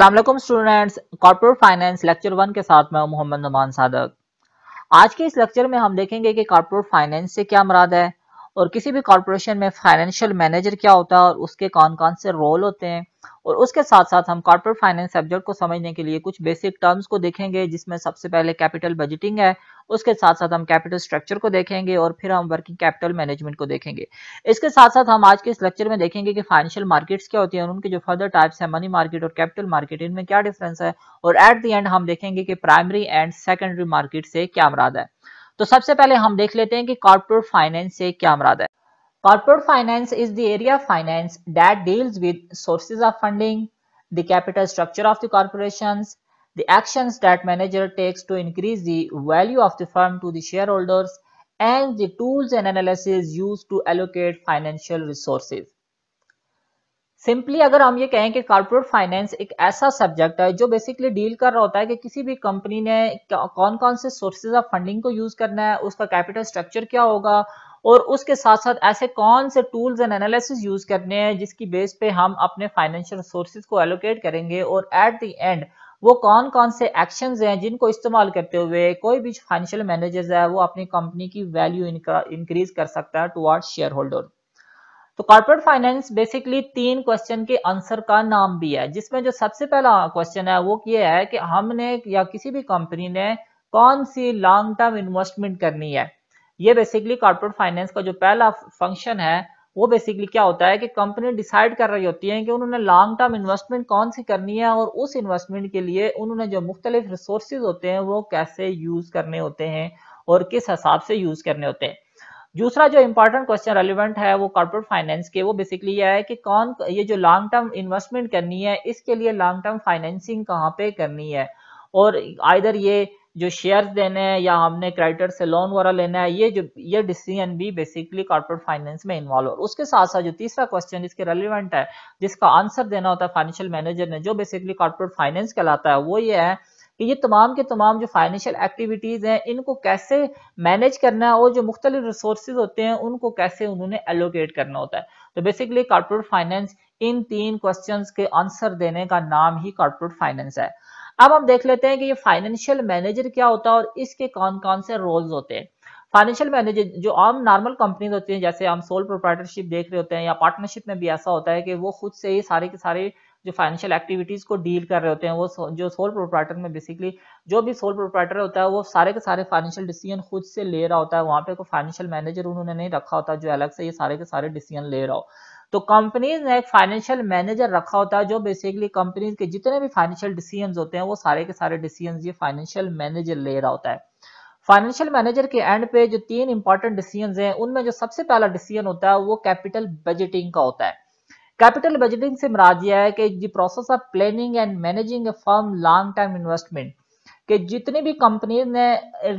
Aslam students corporate finance lecture one के साथ मैं मोहम्मद नुमान सादक आज के इस लेक्चर में हम देखेंगे कि कॉर्पोरेट फाइनेंस से क्या मराद है और किसी भी कॉरपोरेशन में फाइनेंशियल मैनेजर क्या होता है और उसके कौन कौन से रोल होते हैं और उसके साथ साथ हम कॉर्पोरेट फाइनेंस सब्जेक्ट को समझने के लिए कुछ बेसिक टर्म्स को देखेंगे जिसमें सबसे पहले कैपिटल बजटिंग है उसके साथ साथ हम कैपिटल स्ट्रक्चर को देखेंगे और फिर हम वर्किंग कैपिटल मैनेजमेंट को देखेंगे इसके साथ साथ हम आज के इस लेक्चर में देखेंगे कि फाइनेंशियल मार्केट्स क्या होती है और उनके जो फर्दर टाइप्स है मनी मार्केट और कैपिटल मार्केट इनमें क्या डिफरेंस है और एट द एंड हम देखेंगे कि प्राइमरी एंड सेकेंडरी मार्केट से क्या मराद है तो सबसे पहले हम देख लेते हैं कि कॉर्पोरेट फाइनेंस से क्या मराद है Corporate finance is the area of finance that deals with sources of funding, the capital structure of the corporations, the actions that manager takes to increase the value of the firm to the shareholders, and the tools and analysis used to allocate financial resources. Simply अगर हम ये कहें कि corporate finance एक ऐसा subject है जो basically deal कर रहा होता है कि किसी भी कंपनी ने कौन कौन से सोर्सेज ऑफ फंडिंग को यूज करना है उसका कैपिटल स्ट्रक्चर क्या होगा और उसके साथ साथ ऐसे कौन से टूल्स एंड एनालिसिस यूज करने हैं जिसकी बेस पे हम अपने फाइनेंशियल रिसोर्सेज को एलोकेट करेंगे और एट द एंड वो कौन कौन से एक्शंस हैं जिनको इस्तेमाल करते हुए कोई भी फाइनेंशियल मैनेजर्स है वो अपनी कंपनी की वैल्यू इंक्रीज कर सकता है टुवार्ड शेयर होल्डर तो कॉर्पोरेट फाइनेंस बेसिकली तीन क्वेश्चन के आंसर का नाम भी है जिसमें जो सबसे पहला क्वेश्चन है वो ये है कि हमने या किसी भी कंपनी ने कौन सी लॉन्ग टर्म इन्वेस्टमेंट करनी है ये बेसिकली कॉर्पोरेट फाइनेंस का जो पहला फंक्शन है वो बेसिकली क्या होता है कि कंपनी डिसाइड कर रही होती है कि उन्होंने लॉन्ग टर्म इन्वेस्टमेंट कौन सी करनी है और उस इन्वेस्टमेंट के लिए उन्होंने जो मुख्तलिफ रिसोर्स होते हैं वो कैसे यूज करने होते हैं और किस हिसाब से यूज करने होते हैं दूसरा जो इंपॉर्टेंट क्वेश्चन रेलिवेंट है वो कॉर्पोरेट फाइनेंस के वो बेसिकली यह है कि कौन ये जो लॉन्ग टर्म इन्वेस्टमेंट करनी है इसके लिए लॉन्ग टर्म फाइनेंसिंग कहाँ पे करनी है और आइधर ये जो शेयर्स देने हैं या हमने क्रेडिटर से लोन वगैरह लेना है ये जो ये डिसीजन भी बेसिकली कॉर्पोरेट फाइनेंस में इन्वॉल्व और उसके साथ साथ जो तीसरा क्वेश्चन इसके रेलिवेंट है जिसका आंसर देना होता है फाइनेंशियल मैनेजर ने जो बेसिकली कॉर्पोरेट फाइनेंस कहलाता है वो ये है कि ये तमाम के तमाम जो फाइनेंशियल एक्टिविटीज़ हैं इनको कैसे मैनेज करना है और जो मुख्तलिफ रिसोर्सेज होते हैं उनको कैसे उन्होंने एलोकेट करना होता है तो बेसिकली कॉर्पोरेट फाइनेंस इन तीन क्वेश्चंस के आंसर देने का नाम ही कॉर्पोरेट फाइनेंस है अब हम देख लेते हैं कि ये फाइनेंशियल मैनेजर क्या होता है और इसके कौन कौन से रोल्स होते हैं फाइनेंशियल मैनेजर जो आम नॉर्मल कंपनीज होती हैं जैसे हम सोल प्रोप्राइटरशिप देख रहे होते हैं या पार्टनरशिप में भी ऐसा होता है कि वो खुद से ही सारे के सारे जो फाइनेंशियल एक्टिविटीज को डील कर रहे होते हैं वो जो सोल प्रोपराइटर में बेसिकली जो भी सोल प्रोपराइटर होता है वो सारे के सारे फाइनेंशियल डिसीजन खुद से ले रहा होता है वहां पे कोई फाइनेंशियल मैनेजर उन्होंने नहीं रखा होता जो अलग से ये सारे के सारे डिसीजन ले रहा हो तो कंपनीज ने एक फाइनेंशियल मैनेजर रखा होता है जो बेसिकली कंपनीज के जितने भी फाइनेंशियल डिसीजन होते हैं वो सारे के सारे डिसीजन ये फाइनेंशियल मैनेजर ले रहा होता है फाइनेंशियल मैनेजर के एंड पे जो तीन इंपॉर्टेंट डिसीजन हैं उनमें जो सबसे पहला डिसीजन होता है वो कैपिटल बजटिंग का होता है कैपिटल बजटिंग से मराज यह है कि जी process of planning and managing a firm long term investment कि जितनी भी कंपनीज ने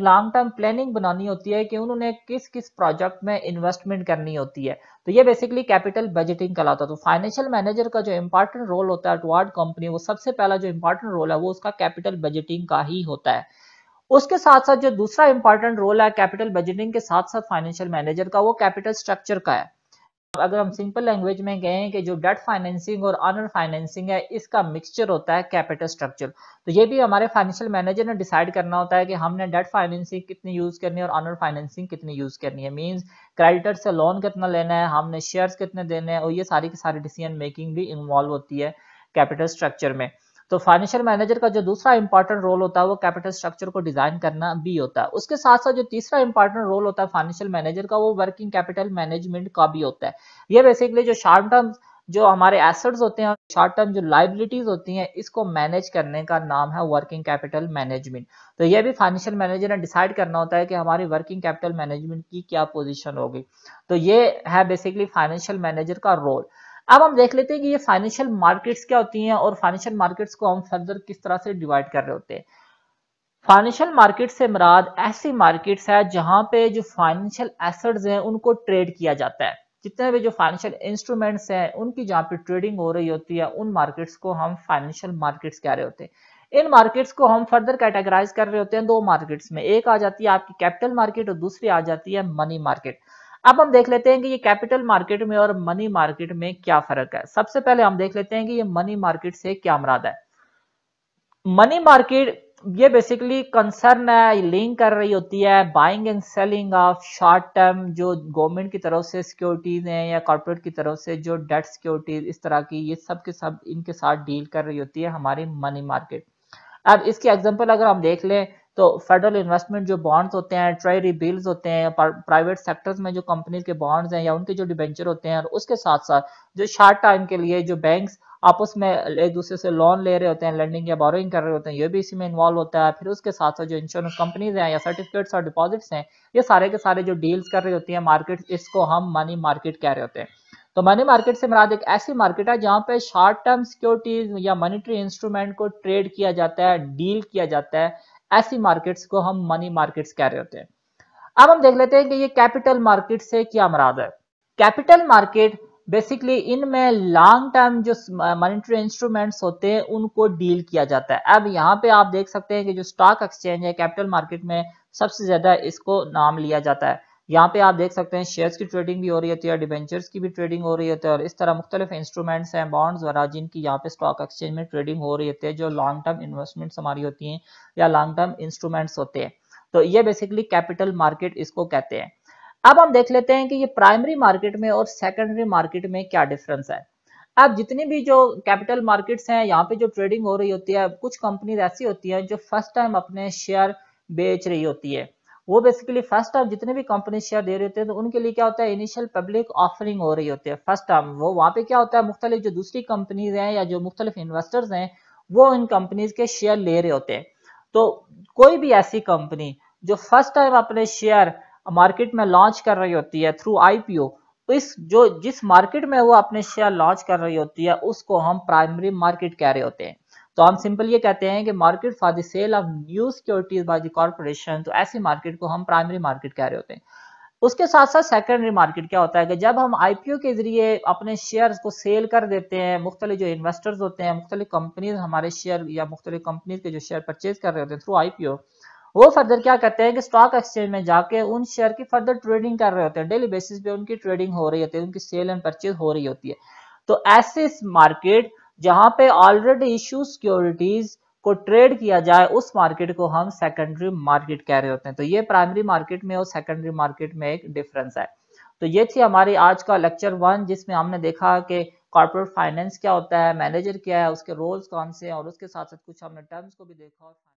लॉन्ग टर्म प्लानिंग बनानी होती है कि उन्होंने किस किस प्रोजेक्ट में इन्वेस्टमेंट करनी होती है तो ये बेसिकली कैपिटल बजटिंग कहलाता है तो फाइनेंशियल मैनेजर का जो इंपॉर्टेंट रोल होता है टुवार्ड कंपनी वो सबसे पहला जो इंपॉर्टेंट रोल है वो उसका कैपिटल बजटिंग का ही होता है उसके साथ साथ जो दूसरा इंपॉर्टेंट रोल है कैपिटल बजटिंग के साथ साथ फाइनेंशियल मैनेजर का वो कैपिटल स्ट्रक्चर का है अगर हम सिंपल लैंग्वेज में कहें कि जो डेट फाइनेंसिंग और ऑनर फाइनेंसिंग है इसका मिक्सचर होता है कैपिटल स्ट्रक्चर तो ये भी हमारे फाइनेंशियल मैनेजर ने डिसाइड करना होता है कि हमने डेट फाइनेंसिंग कितनी यूज़ करनी है और ऑनर फाइनेंसिंग कितनी यूज़ करनी है मीन्स क्रेडिटर से लोन कितना लेना है हमने शेयर्स कितने देने हैं और ये सारी की सारी डिसीजन मेकिंग भी इन्वॉल्व होती है कैपिटल स्ट्रक्चर में तो फाइनेंशियल मैनेजर का जो दूसरा इंपॉर्टेंट रोल होता है वो कैपिटल स्ट्रक्चर को डिजाइन करना भी होता है उसके साथ साथ जो तीसरा इंपॉर्टेंट रोल होता है फाइनेंशियल मैनेजर का वो वर्किंग कैपिटल मैनेजमेंट का भी होता है ये बेसिकली जो शॉर्ट टर्म जो हमारे एसेट्स होते हैं शॉर्ट टर्म जो लाइबिलिटीज होती हैं इसको मैनेज करने का नाम है वर्किंग कैपिटल मैनेजमेंट तो यह भी फाइनेंशियल मैनेजर ने डिसाइड करना होता है कि हमारी वर्किंग कैपिटल मैनेजमेंट की क्या पोजीशन होगी तो ये है बेसिकली फाइनेंशियल मैनेजर का रोल अब हम देख लेते हैं कि ये फाइनेंशियल मार्केट्स क्या होती हैं और फाइनेंशियल मार्केट्स को हम फर्दर किस तरह से डिवाइड कर रहे होते हैं फाइनेंशियल मार्केट से मराद ऐसी मार्केट्स है जहां पे जो फाइनेंशियल एसेट्स हैं उनको ट्रेड किया जाता है जितने भी जो फाइनेंशियल इंस्ट्रूमेंट्स हैं उनकी जहाँ पे ट्रेडिंग हो रही होती है उन मार्केट्स को हम फाइनेंशियल मार्केट्स कह रहे होते हैं इन मार्केट्स को हम फर्दर कैटेगराइज कर रहे होते हैं दो मार्केट्स में एक आ जाती है आपकी कैपिटल मार्केट और दूसरी आ जाती है मनी मार्केट अब हम देख लेते हैं कि ये कैपिटल मार्केट में और मनी मार्केट में क्या फर्क है सबसे पहले हम देख लेते हैं कि ये मनी मार्केट से क्या मराद है मनी मार्केट ये बेसिकली कंसर्न है लिंक कर रही होती है buying and selling of short term जो गवर्नमेंट की तरफ से सिक्योरिटीज हैं या कॉर्पोरेट की तरफ से जो डेट सिक्योरिटीज इस तरह की ये सब के सब इनके साथ डील कर रही होती है हमारी मनी मार्केट अब इसकी एग्जांपल अगर हम देख लें तो फेडरल इन्वेस्टमेंट जो बॉन्ड्स होते हैं ट्रेरी बिल्स होते हैं प्राइवेट सेक्टर्स में जो कंपनीज के बॉन्ड्स हैं या उनके जो डिबेंचर होते हैं और उसके साथ साथ जो शार्ट टाइम के लिए जो बैंक्स आपस में एक दूसरे से लोन ले रहे होते हैं लैंडिंग या बोरोइंग कर रहे होते हैं ये भी इसी में इन्वॉल्व होता है फिर उसके साथ साथ जो इंश्योरेंस कंपनीज हैं या सर्टिफिकेट्स और डिपॉजिट्स हैं ये सारे के सारे जो डील्स कर रही होती हैं मार्केट इसको हम मनी मार्केट कह रहे होते हैं तो मनी मार्केट से मुराद एक ऐसी मार्केट है जहाँ पे शॉर्ट टर्म सिक्योरिटीज या मनीटरी इंस्ट्रूमेंट को ट्रेड किया जाता है डील किया जाता है ऐसी मार्केट्स को हम मनी मार्केट्स कह रहे होते हैं अब हम देख लेते हैं कि ये कैपिटल मार्केट से क्या मराद है कैपिटल मार्केट बेसिकली इनमें लॉन्ग टर्म जो मॉनिटरी इंस्ट्रूमेंट्स होते हैं उनको डील किया जाता है अब यहाँ पे आप देख सकते हैं कि जो स्टॉक एक्सचेंज है कैपिटल मार्केट में सबसे ज्यादा इसको नाम लिया जाता है यहाँ पे आप देख सकते हैं शेयर्स की ट्रेडिंग भी हो रही होती है डिवेंचर्स तो की भी ट्रेडिंग हो रही होती है तो और इस तरह मुख्तलिफ इंस्ट्रूमेंट्स हैं बॉन्ड्स वगैरह जिनकी यहाँ पे स्टॉक एक्सचेंज में ट्रेडिंग हो रही होती है जो लॉन्ग टर्म इन्वेस्टमेंट्स हमारी होती हैं या लॉन्ग टर्म इंस्ट्रूमेंट्स होते हैं तो ये बेसिकली कैपिटल मार्केट इसको कहते हैं अब हम देख लेते हैं कि ये प्राइमरी मार्केट में और सेकेंडरी मार्केट में क्या डिफरेंस है अब जितनी भी जो कैपिटल मार्केट्स हैं यहाँ पे जो ट्रेडिंग हो रही होती है कुछ कंपनीज ऐसी होती हैं जो फर्स्ट टाइम अपने शेयर बेच रही होती है वो बेसिकली फर्स्ट टर्म जितने भी कंपनी शेयर दे रहे होते हैं तो उनके लिए क्या होता है इनिशियल पब्लिक ऑफरिंग हो रही होती है फर्स्ट टर्म वो वहाँ पे क्या होता है मुख्तलिफ जो दूसरी कंपनीज हैं या जो मुख्तलिफ इन्वेस्टर्स हैं वो इन कंपनीज के शेयर ले रहे होते हैं तो कोई भी ऐसी कंपनी जो फर्स्ट टाइम अपने शेयर मार्केट में लॉन्च कर रही होती है थ्रू आईपीओ इस जो जिस मार्केट में वो अपने शेयर लॉन्च कर रही होती है उसको हम प्राइमरी मार्केट कह रहे होते हैं तो हम सिंपल ये कहते हैं कि market for the sale of new securities by the corporation तो ऐसी मार्केट को हम प्राइमरी मार्केट कह रहे होते हैं उसके साथ साथ सेकेंडरी मार्केट क्या होता है कि जब हम आईपीओ के जरिए अपने शेयर्स को सेल कर देते हैं मुख्तलि जो इन्वेस्टर्स होते हैं मुख्तलि कंपनीज हमारे शेयर या मुख्तलि कंपनीज के जो शेयर परचेज कर रहे होते हैं थ्रू आईपीओ वो फर्दर क्या करते हैं कि स्टॉक एक्सचेंज में जाके उन शेयर की फर्दर ट्रेडिंग कर रहे होते हैं डेली बेसिस पे उनकी ट्रेडिंग हो रही होती है उनकी सेल एंड परचेज हो रही होती है तो ऐसे मार्केट जहां पे ऑलरेडी इश्यू सिक्योरिटीज को ट्रेड किया जाए उस मार्केट को हम सेकेंडरी मार्केट कह रहे होते हैं तो ये प्राइमरी मार्केट में और सेकेंडरी मार्केट में एक डिफरेंस है तो ये थी हमारी आज का लेक्चर वन जिसमें हमने देखा कि कॉर्पोरेट फाइनेंस क्या होता है मैनेजर क्या है उसके रोल्स कौन से हैं और उसके साथ साथ कुछ हमने टर्म्स को भी देखा